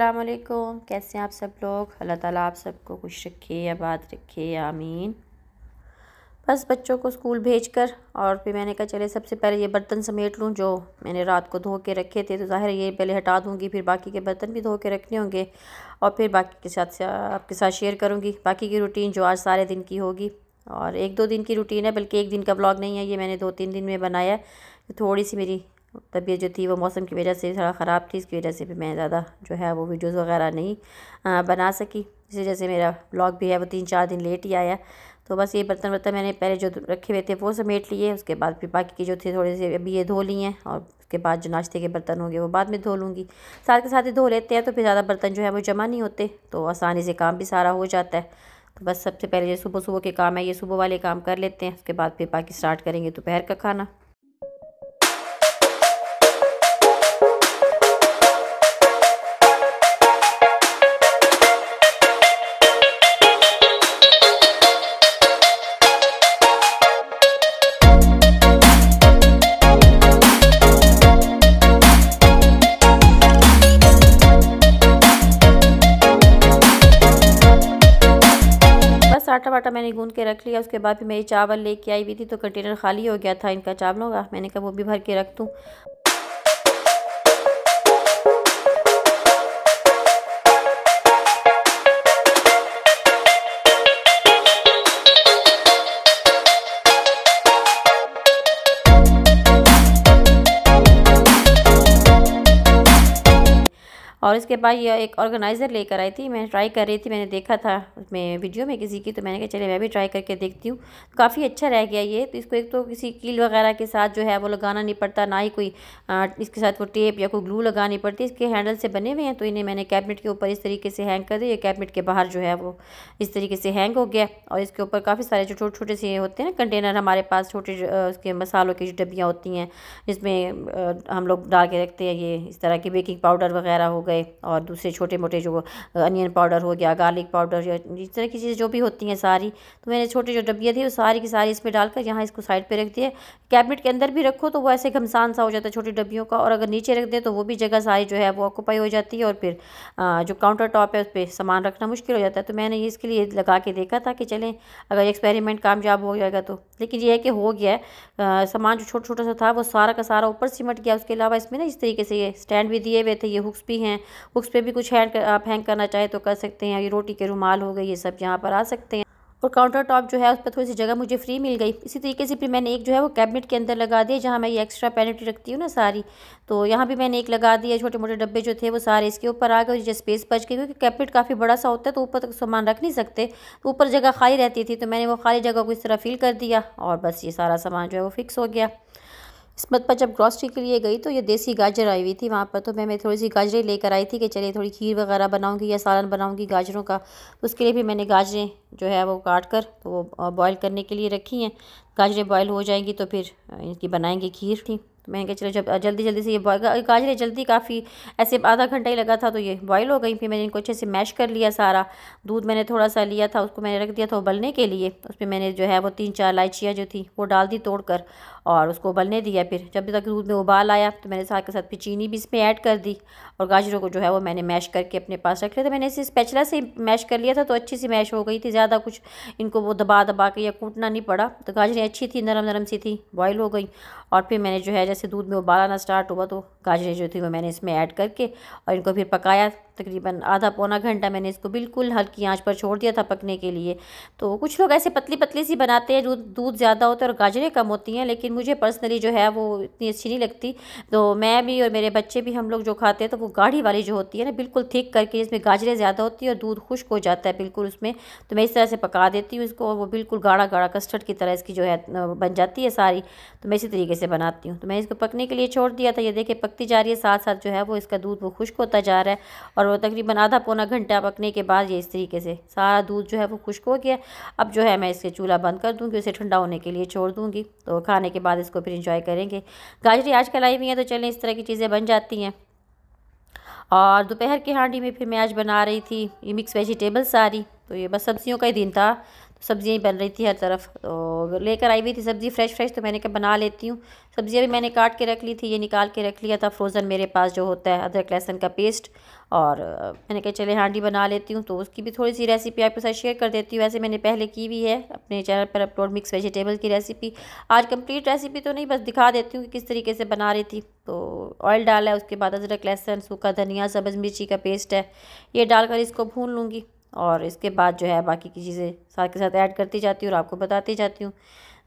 असलकुम कैसे हैं आप सब लोग अल्लाह ताला आप सबको खुश रखे आबाद रखे आमीन बस बच्चों को स्कूल भेजकर और फिर मैंने कहा चले सबसे पहले ये बर्तन समेट लूँ जो मैंने रात को धो के रखे थे तो ज़ाहिर ये पहले हटा दूँगी फिर बाकी के बर्तन भी धो के रखने होंगे और फिर बाकी के साथ आपके साथ शेयर करूँगी बाकी की रूटीन जो आज सारे दिन की होगी और एक दो दिन की रूटीन है बल्कि एक दिन का ब्लॉग नहीं है ये मैंने दो तीन दिन में बनाया है थोड़ी सी मेरी तबीयत जो थी वो मौसम की वजह से थोड़ा ख़राब थी इसकी वजह से भी मैं ज़्यादा जो है वो वीडियोस वगैरह नहीं आ, बना सकी इस वजह से मेरा ब्लॉग भी है वो तीन चार दिन लेट ही आया तो बस ये बर्तन बर्तन मैंने पहले जो रखे हुए थे वो समेट लिए उसके बाद फिर बाकी की जो थे थोड़े से अभी ये धो लिए हैं और उसके बाद जो नाश्ते के बर्तन होंगे वो बाद में धो लूँगी साथ के साथ ही धो लेते हैं तो फिर ज़्यादा बर्तन जो है वो जमा नहीं होते तो आसानी से काम भी सारा हो जाता है तो बस सबसे पहले जो सुबह सुबह के काम है ये सुबह वाले काम कर लेते हैं उसके बाद फिर बाकी स्टार्ट करेंगे दोपहर का खाना आटा वाटा मैंने गूंद के रख लिया उसके बाद भी मेरी चावल लेके आई हुई थी तो कंटेनर खाली हो गया था इनका चावलों का मैंने कहा वो भी भर के रख दूँ और इसके बाद यह एक ऑर्गेनाइज़र लेकर आई थी मैं ट्राई कर रही थी मैंने देखा था उसमें वीडियो में किसी की तो मैंने कहा चले मैं भी ट्राई करके देखती हूँ तो काफ़ी अच्छा रह गया ये तो इसको एक तो किसी कील वगैरह के साथ जो है वो लगाना नहीं पड़ता ना ही कोई आ, इसके साथ वो टेप या कोई ग्लू लगानी पड़ती इसके हैंडल से बने हुए हैं तो इन्हें मैंने कैबिनेट के ऊपर इस तरीके से हैंग कर दिया कैबिनेट के बाहर जो है वो इस तरीके से हैंग हो गया और इसके ऊपर काफ़ी सारे जो छोटे छोटे से होते हैं ना कंटेनर हमारे पास छोटे उसके मसालों की डब्बियाँ होती हैं जिसमें हम लोग डाल के रखते हैं ये इस तरह की बेकिंग पाउडर वगैरह हो गए गए और दूसरे छोटे मोटे जो अनियन पाउडर हो गया गार्लिक पाउडर या इस तरह की चीज़ें जो भी होती हैं सारी तो मैंने छोटी जो डब्बियाँ थी वो सारी की सारी इसमें डालकर यहाँ इसको साइड पर रख दिया कैबिनेट के अंदर भी रखो तो वो ऐसे घमसान सा हो जाता है छोटी डब्बियों का और अगर नीचे रख दें तो वो भी जगह सारी जो है वो ऑक्यूपाई हो जाती है और फिर जो काउंटर टॉप है उस पर सामान रखना मुश्किल हो जाता है तो मैंने ये इसके लिए लगा के देखा था कि चलें अगर एक्सपेरिमेंट कामयाब हो जाएगा तो लेकिन ये है कि हो गया सामान जो छोटा छोटा सा था वो सारा का सारा ऊपर सिमट गया उसके अलावा इसमें ना इस तरीके से ये स्टैंड भी दिए हुए थे ये हुक्स भी हैं उस पर भी कुछ हैंड कर, आप हैंग करना चाहें तो कर सकते हैं ये रोटी के रुमाल हो गए ये सब यहाँ पर आ सकते हैं और काउंटर टॉप जो है उस पर थोड़ी सी जगह मुझे फ्री मिल गई इसी तरीके से फिर मैंने एक जो है वो कैबिनेट के अंदर लगा दिया जहाँ मैं ये एक्स्ट्रा पेनल्टी रखती हूँ ना सारी तो यहाँ भी मैंने एक लगा दिया छोटे मोटे डब्बे जो थे वो सारे इसके ऊपर आ गए जो स्पेस बच गई क्योंकि कैबिनेट काफ़ी बड़ा सा होता है तो ऊपर तक सामान रख नहीं सकते तो ऊपर जगह खाली रहती थी तो मैंने वो खाली जगह को इस तरह फिल कर दिया और बस ये सारा सामान जो है वो फिक्स हो गया इस मत पर जब ग्रॉसरी के लिए गई तो ये देसी गाजर आई हुई थी वहाँ पर तो मैं मैं थोड़ी सी गाजरें लेकर आई थी कि चलिए थोड़ी खीर वगैरह बनाऊँगी या सालन बनाऊँगी गाजरों का उसके लिए भी मैंने गाजरें जो है वो काट कर तो वो बॉयल करने के लिए रखी हैं गाजरें बॉयल हो जाएंगी तो फिर इनकी बनाएंगे खीर थी तो मैंने कहा चलो जब जल्दी जल्दी से ये गाजरें जल्दी काफ़ी ऐसे आधा घंटा ही लगा था तो ये बॉयल हो गई फिर मैंने इनको अच्छे से मैश कर लिया सारा दूध मैंने थोड़ा सा लिया था उसको मैंने रख दिया था उबलने के लिए उसमें मैंने जो है वो तीन चार इलायचियाँ जो थी वो डाल दी तोड़ कर और उसको उबलने दिया फिर जब तक दूध में उबाल आया तो मैंने साथ के साथ फिर चीनी भी इसमें ऐड कर दी और गाजरों को जो है वो मैंने मैश करके अपने पास रख लिया था मैंने इसे स्पेचला से मैश कर लिया था तो अच्छी सी मैश हो गई थी ज़्यादा कुछ इनको वो दबा दबा के या कूटना नहीं पड़ा तो गाजरें अच्छी थी नरम नरम सी थी बॉयल हो गई और फिर मैंने जो है जैसे दूध में उबालाना स्टार्ट हुआ तो गाजरें जो थी वो मैंने इसमें ऐड करके और इनको फिर पकाया तकरीबन आधा पौना घंटा मैंने इसको बिल्कुल हल्की आंच पर छोड़ दिया था पकने के लिए तो कुछ लोग ऐसे पतली पतली सी बनाते हैं दूध दूध ज़्यादा होता है और गाजरें कम होती हैं लेकिन मुझे पर्सनली जो है वो इतनी अच्छी नहीं लगती तो मैं भी और मेरे बच्चे भी हम लोग जो खाते हैं तो वो गाढ़ी वाली जो होती है ना बिल्कुल थिक करके इसमें गाजरें ज़्यादा होती है और दूध खुश्क हो जाता है बिल्कुल उसमें तो मैं इस तरह से पका देती हूँ इसको और वो बिल्कुल गाढ़ा गाढ़ा कस्टर्ड की तरह इसकी जो है बन जाती है सारी तो मैं इसी तरीके से बनाती हूँ तो मैं इसको पकने के लिए छोड़ दिया था ये देखिए पकती जा रही है साथ साथ जो है वो इसका दूध वो खुश्क होता जा रहा है और और वो तकरीबन आधा पौना घंटा पकने के बाद ये इस तरीके से सारा दूध जो है वो खुश्क हो गया अब जो है मैं इसके चूल्हा बंद कर दूँगी उसे ठंडा होने के लिए छोड़ दूँगी तो खाने के बाद इसको फिर इंजॉय करेंगे गाजरी आज कल आई हुई हैं तो चलें इस तरह की चीज़ें बन जाती हैं और दोपहर की हांडी में फिर मैं आज बना रही थी ये मिक्स वेजिटेबल सारी तो ये बस सब्जियों का ही दिन था सब्ज़ियाँ ही बन रही थी हर तरफ तो लेकर आई हुई थी सब्ज़ी फ्रेश फ्रेश तो मैंने कहा बना लेती हूँ सब्ज़ियाँ भी मैंने काट के रख ली थी ये निकाल के रख लिया था फ्रोज़न मेरे पास जो होता है अदरक लहसन का पेस्ट और मैंने कहा चले हांडी बना लेती हूँ तो उसकी भी थोड़ी सी रेसिपी आपके साथ शेयर कर देती हूँ वैसे मैंने पहले की भी है अपने चैनल पर अपलोड मिक्स वेजिटेबल की रेसिपी आज कंप्लीट रेसिपी तो नहीं बस दिखा देती हूँ कि किस तरीके से बना रही थी तो ऑयल डाला है उसके बाद अदरक लहसन सूखा धनिया सब्ज़ मिर्ची का पेस्ट है ये डालकर इसको भून लूँगी और इसके बाद जो है बाकी की चीज़ें साथ के साथ ऐड करती जाती हूँ और आपको बताती जाती हूँ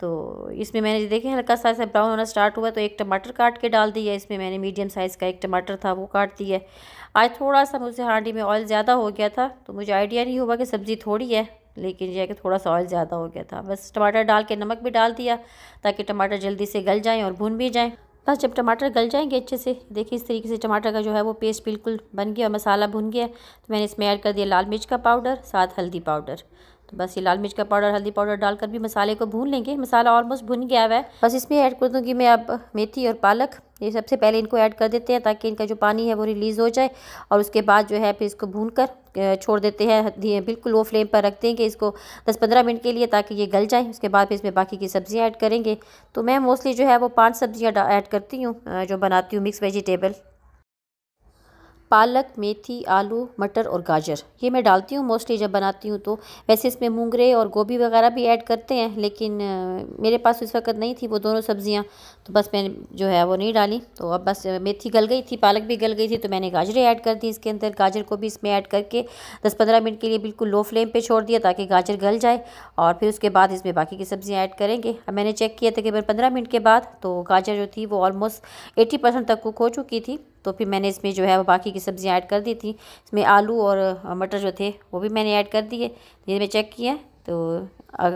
तो इसमें मैंने देखें हल्का सा ऐसा ब्राउन होना स्टार्ट हुआ तो एक टमाटर काट के डाल दिया इसमें मैंने मीडियम साइज़ का एक टमाटर था वो काट दिया आज थोड़ा सा मुझे हांडी में ऑयल ज़्यादा हो गया था तो मुझे आइडिया नहीं हुआ कि सब्ज़ी थोड़ी है लेकिन यह कि थोड़ा सा ऑयल ज़्यादा हो गया था बस टमाटर डाल के नमक भी डाल दिया ताकि टमाटर जल्दी से गल जाएँ और भुन भी जाएँ बस जब टमाटर गल जाएंगे अच्छे से देखिए इस तरीके से टमाटर का जो है वो पेस्ट बिल्कुल बन गया और मसाला भुन गया तो मैंने इसमें ऐड कर दिया लाल मिर्च का पाउडर साथ हल्दी पाउडर तो बस ये लाल मिर्च का पाउडर हल्दी पाउडर डालकर भी मसाले को भून लेंगे मसाला ऑलमोस्ट भुन गया हुआ है बस इसमें ऐड कर दूँगी मैं अब मेथी और पालक ये सबसे पहले इनको ऐड कर देते हैं ताकि इनका जो पानी है वो रिलीज़ हो जाए और उसके बाद जो है फिर इसको भून कर छोड़ देते हैं बिल्कुल लो फ्लेम पर रखते हैं कि इसको 10-15 मिनट के लिए ताकि ये गल जाए उसके बाद फिर इसमें बाकी की सब्ज़ियाँ ऐड करेंगे तो मैं मोस्टली जो है वो पांच सब्ज़ियाँ ऐड करती हूँ जो बनाती हूँ मिक्स वेजिटेबल पालक मेथी आलू मटर और गाजर ये मैं डालती हूँ मोस्टली जब बनाती हूँ तो वैसे इसमें मूंगरे और गोभी वगैरह भी ऐड करते हैं लेकिन मेरे पास इस वक्त नहीं थी वो दोनों सब्ज़ियाँ तो बस मैंने जो है वो नहीं डाली तो अब बस मेथी गल गई थी पालक भी गल गई थी तो मैंने गाजरें ऐड कर दी इसके अंदर गाजर को भी इसमें ऐड करके दस पंद्रह मिनट के लिए बिल्कुल लो फ्लेम पर छोड़ दिया ताकि गाजर गल जाए और फिर उसके बाद इसमें बाकी की सब्ज़ियाँ ऐड करेंगे अब मैंने चेक किया तकरीबन पंद्रह मिनट के बाद तो गाजर जो थी वो ऑलमोस्ट एटी परसेंट तक कुक हो चुकी थी तो फिर मैंने इसमें जो है बाकी की सब्ज़ियाँ ऐड कर दी थी इसमें आलू और मटर जो थे वो भी मैंने ऐड कर दिए ये मैं चेक किया तो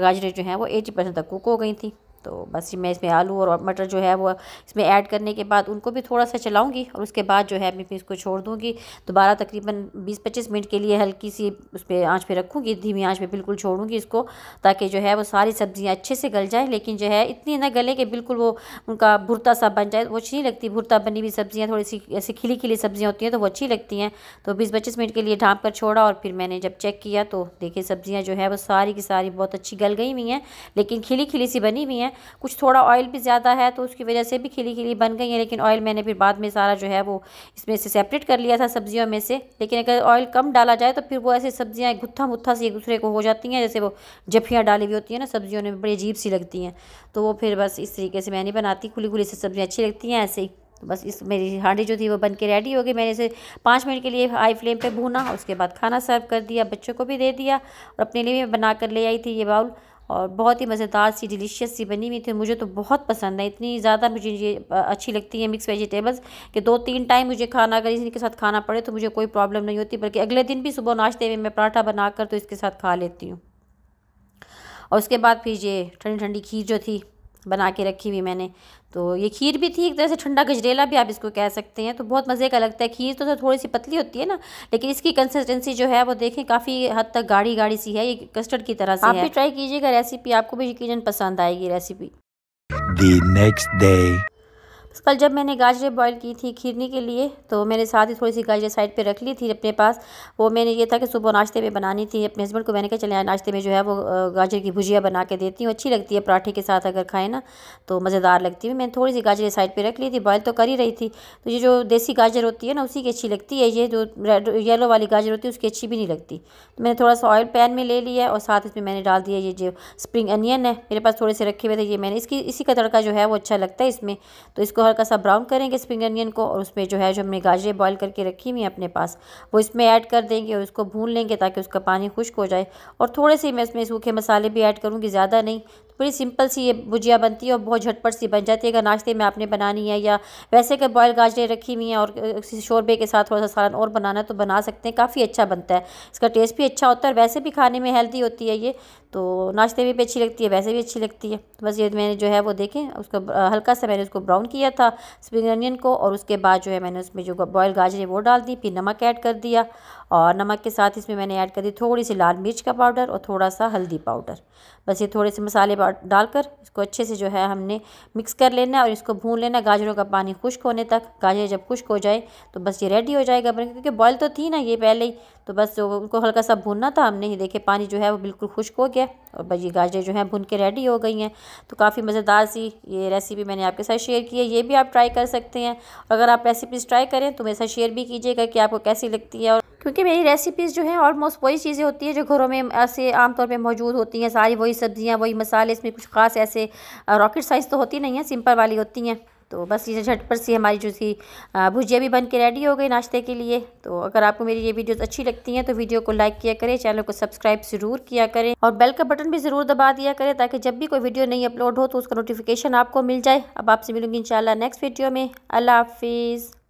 गाजरें जो हैं वो एटी परसेंट तक कुक हो गई थी तो बस मैं इसमें आलू और मटर जो है वो इसमें ऐड करने के बाद उनको भी थोड़ा सा चलाऊंगी और उसके बाद जो है मैं इसको छोड़ दूंगी दोबारा तकरीबन 20-25 मिनट के लिए हल्की सी उस पर आँच पर रखूँगी धीमी आँच पर बिल्कुल छोड़ूंगी इसको ताकि जो है वो सारी सब्ज़ियाँ अच्छे से गल जाएँ लेकिन जो है इतनी ना गले कि बिल्कुल वो उनका भुरता सा बन जाए वो अच्छी नहीं लगती भुरता बनी हुई सब्ज़ियाँ थोड़ी सी ऐसी खिली खिली सब्ज़ियाँ होती हैं तो वो अच्छी लगती हैं तो बीस पच्चीस मिनट के लिए ढाँप कर छोड़ा और फिर मैंने जब चेक किया तो देखिए सब्ज़ियाँ जो है वो सारी की सारी बहुत अच्छी गल गई हुई हैं लेकिन खिली खिली सी बनी हुई हैं कुछ थोड़ा ऑयल भी ज़्यादा है तो उसकी वजह से भी खिली खिली बन गई है लेकिन ऑयल मैंने फिर बाद में सारा जो है वो इसमें से सेपरेट कर लिया था सब्जियों में से लेकिन अगर ऑयल कम डाला जाए तो फिर वो ऐसी सब्जियाँ गुत्था मुत्था से एक दूसरे को हो जाती हैं जैसे वो जफियाँ डाली हुई होती हैं ना सब्जियों में बड़ी अजीब सी लगती हैं तो वो फिर बस इस तरीके से मैं नहीं बनाती खुली खुली से सब्ज़ियाँ अच्छी लगती हैं ऐसे ही तो बस इस मेरी हांडी जो थी वो बन के रेडी हो गई मैंने इसे पाँच मिनट के लिए हाई फ्लेम पे भूना उसके बाद खाना सर्व कर दिया बच्चों को भी दे दिया और अपने लिए भी बना कर ले आई थी ये बाउल और बहुत ही मज़ेदार सी डिलीशियस सी बनी हुई थी मुझे तो बहुत पसंद है इतनी ज़्यादा मुझे ये अच्छी लगती है मिक्स वेजिटेबल्स कि दो तीन टाइम मुझे खाना अगर के साथ खाना पड़े तो मुझे कोई प्रॉब्लम नहीं होती बल्कि अगले दिन भी सुबह नाश्ते में मैं पराठा बनाकर तो इसके साथ खा लेती हूँ और उसके बाद फिर ये ठंडी ठंडी खीर जो थी बना के रखी हुई मैंने तो ये खीर भी थी एक तरह से ठंडा गजरेला भी आप इसको कह सकते हैं तो बहुत मज़े का लगता है खीर तो, तो थोड़ी सी पतली होती है ना लेकिन इसकी कंसिस्टेंसी जो है वो देखें काफ़ी हद तक गाढ़ी गाढ़ी सी है ये कस्टर्ड की तरह से आप भी ट्राई कीजिएगा रेसिपी आपको भी यकीन पसंद आएगी रेसिपी The next कल जब मैंने गाजरें बॉईल की थी खीरनी के लिए तो मैंने साथ ही थोड़ी सी गाजरें साइड पे रख ली थी अपने पास वो मैंने ये था कि सुबह नाश्ते में बनानी थी अपने हस्बैंड को मैंने कहा चले नाश्ते में जो है वो गाजर की भुजिया बना के देती हूँ अच्छी लगती है पराठे के साथ अगर खाएँ ना तो मज़ेदार लगती है मैंने थोड़ी सी गाजरें साइड पर रख ली थी बॉयल तो कर ही रही थी तो ये जो देसी गाजर होती है ना उसी की अच्छी लगती है ये जो रेड येलो वाली गाजर होती है उसकी अच्छी भी नहीं लगती तो मैंने थोड़ा सा ऑयल पैन में ले लिया और साथ इसमें मैंने डाल दिया ये जो स्प्रिंग अनियन है मेरे पास थोड़े से रखे हुए थे ये मैंने इसकी इसी का तड़का जो है वो अच्छा लगता है इसमें तो इसको इसको हल्का सा ब्राउन करेंगे स्प्रिंग अनियन को और उसमें जो है जो हमने गाजरें बॉईल करके रखी हुई हैं अपने पास वो इसमें ऐड कर देंगे और उसको भून लेंगे ताकि उसका पानी खुश्क हो जाए और थोड़े से मैं इसमें सूखे मसाले भी ऐड करूँगी ज़्यादा नहीं पूरी सिंपल सी ये भुजिया बनती है और बहुत झटपट सी बन जाती है अगर नाश्ते में आपने बनानी है या वैसे अगर बॉयल गाजरें रखी हुई हैं और किसी शोरबे के साथ थोड़ा सा सालन और बनाना है तो बना सकते हैं काफ़ी अच्छा बनता है इसका टेस्ट भी अच्छा होता है और वैसे भी खाने में हेल्दी होती है ये तो नाश्ते में भी अच्छी लगती है वैसे भी अच्छी लगती है तो बस ये मैंने जो है वो देखें उसको हल्का सा मैंने उसको ब्राउन किया था स्प्रिंग अनियन को और उसके बाद जो है मैंने उसमें जो बॉयल गाजरें वो डाल दी फिर नमक ऐड कर दिया और नमक के साथ इसमें मैंने ऐड कर दी थोड़ी सी लाल मिर्च का पाउडर और थोड़ा सा हल्दी पाउडर बस ये थोड़े से मसाले डालकर इसको अच्छे से जो है हमने मिक्स कर लेना और इसको भून लेना गाजरों का पानी खुश्क होने तक गाजर जब खुश्क हो जाए तो बस ये रेडी हो जाएगा क्योंकि बॉयल तो थी ना ये पहले ही तो बस उनको हल्का सा भूनना था हमने ही देखे पानी जो है वो बिल्कुल खुश्क हो गया और बस ये गाजरें जो हैं भून के रेडी हो गई हैं तो काफ़ी मज़ेदार सी ये रेसिपी मैंने आपके साथ शेयर की है ये भी आप ट्राई कर सकते हैं अगर आप रेसिपीज़ ट्राई करें तो मेरे साथ शेयर भी कीजिएगा कि आपको कैसी लगती है और क्योंकि मेरी रेसिपीज़ जो हैं ऑलमोस्ट वही चीज़ें होती हैं जो घरों में ऐसे आमतौर पर मौजूद होती हैं सारी वही सब्ज़ियाँ वही मसाले इसमें कुछ ख़ास ऐसे रॉकेट साइज़ तो होती नहीं है सिंपल वाली होती हैं तो बस ये झटपट सी हमारी जो थी भुजिया भी बन के रेडी हो गई नाश्ते के लिए तो अगर आपको मेरी ये वीडियोस अच्छी लगती हैं तो वीडियो को लाइक किया करें चैनल को सब्सक्राइब ज़रूर किया करें और बेल का बटन भी ज़रूर दबा दिया करें ताकि जब भी कोई वीडियो नहीं अपलोड हो तो उसका नोटिफिकेशन आपको मिल जाए अब आपसे मिलूंगी इन नेक्स्ट वीडियो में अल्लाह हाफिज़